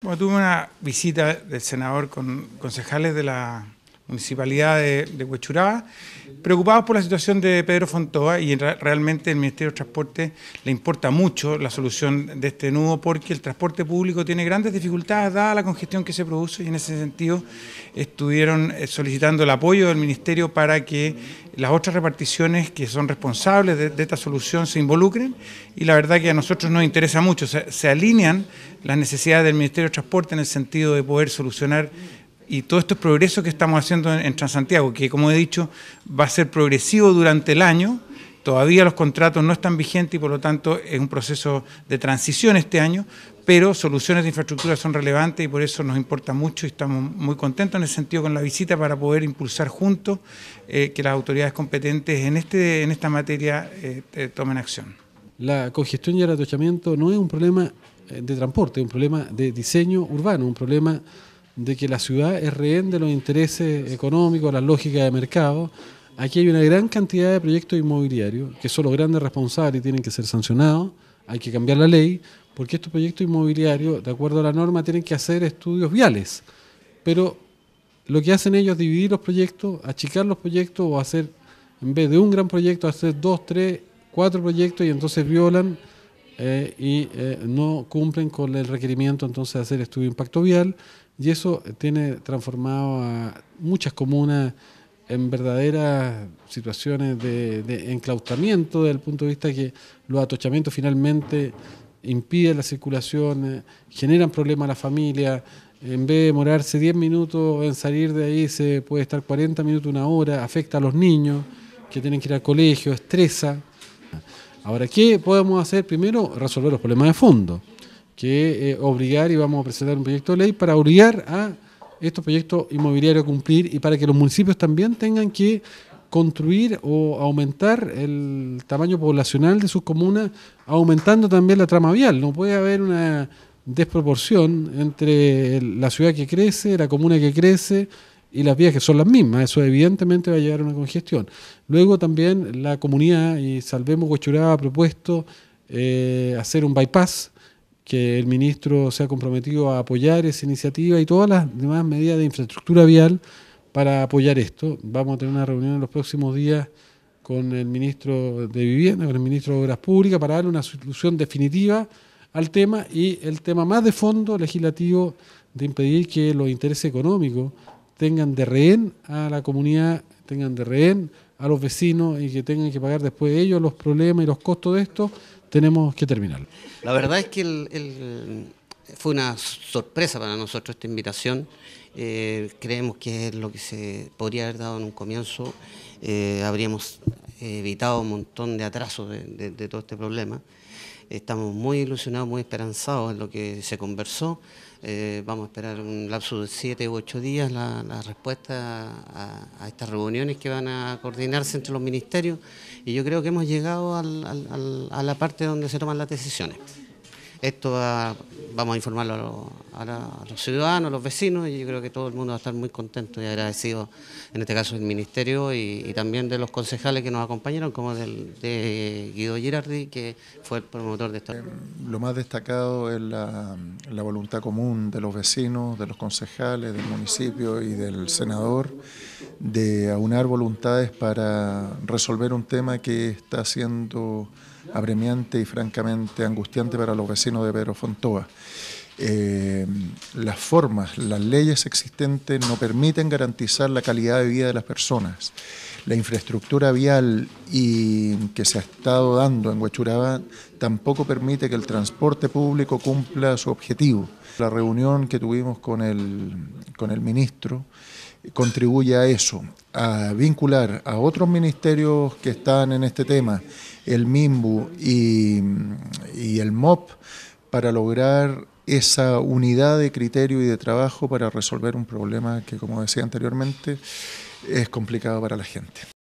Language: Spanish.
Bueno, tuve una visita del senador con concejales de la municipalidad de, Huechuraba, preocupados por la situación de Pedro Fontoa y realmente el Ministerio de Transporte le importa mucho la solución de este nudo porque el transporte público tiene grandes dificultades dada la congestión que se produce y en ese sentido estuvieron eh, solicitando el apoyo del Ministerio para que las otras reparticiones que son responsables de, esta solución se involucren y la verdad que a nosotros nos interesa mucho, se alinean las necesidades del Ministerio de Transporte en el sentido de poder solucionar y todos estos progresos que estamos haciendo en, Transantiago, que como he dicho, va a ser progresivo durante el año. Todavía los contratos no están vigentes y por lo tanto es un proceso de transición este año, pero soluciones de infraestructura son relevantes y por eso nos importa mucho y estamos muy contentos en ese sentido con la visita para poder impulsar juntos eh, que las autoridades competentes en, este, en esta materia eh, eh, tomen acción. La congestión y el atochamiento no es un problema de transporte, es un problema de diseño urbano, un problema de que la ciudad es rehén de los intereses económicos, la lógica de mercado. Aquí hay una gran cantidad de proyectos inmobiliarios que son los grandes responsables y tienen que ser sancionados. Hay que cambiar la ley porque estos proyectos inmobiliarios, de acuerdo a la norma, tienen que hacer estudios viales. Pero lo que hacen ellos es dividir los proyectos, achicar los proyectos o hacer, en vez de un gran proyecto, hacer dos, tres, cuatro proyectos y entonces violan eh, y eh, no cumplen con el requerimiento entonces de hacer estudio de impacto vial y eso eh, tiene transformado a muchas comunas en verdaderas situaciones de, de enclaustramiento desde el punto de vista que los atochamientos finalmente impiden la circulación, eh, generan problemas a la familia, en vez de demorarse 10 minutos en salir de ahí se puede estar 40 minutos, una hora, afecta a los niños que tienen que ir al colegio, estresa. Ahora, ¿qué podemos hacer? Primero, resolver los problemas de fondo que eh, obligar, y vamos a presentar un proyecto de ley para obligar a estos proyectos inmobiliarios a cumplir y para que los municipios también tengan que construir o aumentar el tamaño poblacional de sus comunas, aumentando también la trama vial. No puede haber una desproporción entre la ciudad que crece, la comuna que crece y las vías que son las mismas. Eso evidentemente va a llevar a una congestión. Luego también la comunidad, y Salvemos Huachuraba ha propuesto eh, hacer un bypass que el ministro se ha comprometido a apoyar esa iniciativa y todas las demás medidas de infraestructura vial para apoyar esto. Vamos a tener una reunión en los próximos días con el ministro de Vivienda, con el ministro de Obras Públicas, para darle una solución definitiva al tema y el tema más de fondo legislativo de impedir que los intereses económicos tengan de rehén a la comunidad tengan de rehén a los vecinos y que tengan que pagar después de ellos los problemas y los costos de esto, tenemos que terminarlo. La verdad es que el, fue una sorpresa para nosotros esta invitación. Eh, creemos que es lo que se podría haber dado en un comienzo. Eh, habríamos evitado un montón de atrasos de, todo este problema. Estamos muy ilusionados, muy esperanzados en lo que se conversó. Eh, vamos a esperar un lapso de siete u ocho días la, respuesta a, estas reuniones que van a coordinarse entre los ministerios y yo creo que hemos llegado a la parte donde se toman las decisiones. Esto vamos a informarlo a, los ciudadanos, a los vecinos, y yo creo que todo el mundo va a estar muy contento y agradecido, en este caso del Ministerio y, también de los concejales que nos acompañaron, como de Guido Girardi, que fue el promotor de esta. Em, lo más destacado es la voluntad común de los vecinos, de los concejales, del municipio y del senador de aunar voluntades para resolver un tema que está siendo apremiante y francamente angustiante para los vecinos de Pedro Fontoa. Eh, las formas, las leyes existentes no permiten garantizar la calidad de vida de las personas. La infraestructura vial y que se ha estado dando en Huachuraba tampoco permite que el transporte público cumpla su objetivo. La reunión que tuvimos con el, con el ministro contribuye a eso, a vincular a otros ministerios que están en este tema, el MIMBU y, y el MOP, para lograr esa unidad de criterio y de trabajo para resolver un problema que, como decía anteriormente, es complicado para la gente.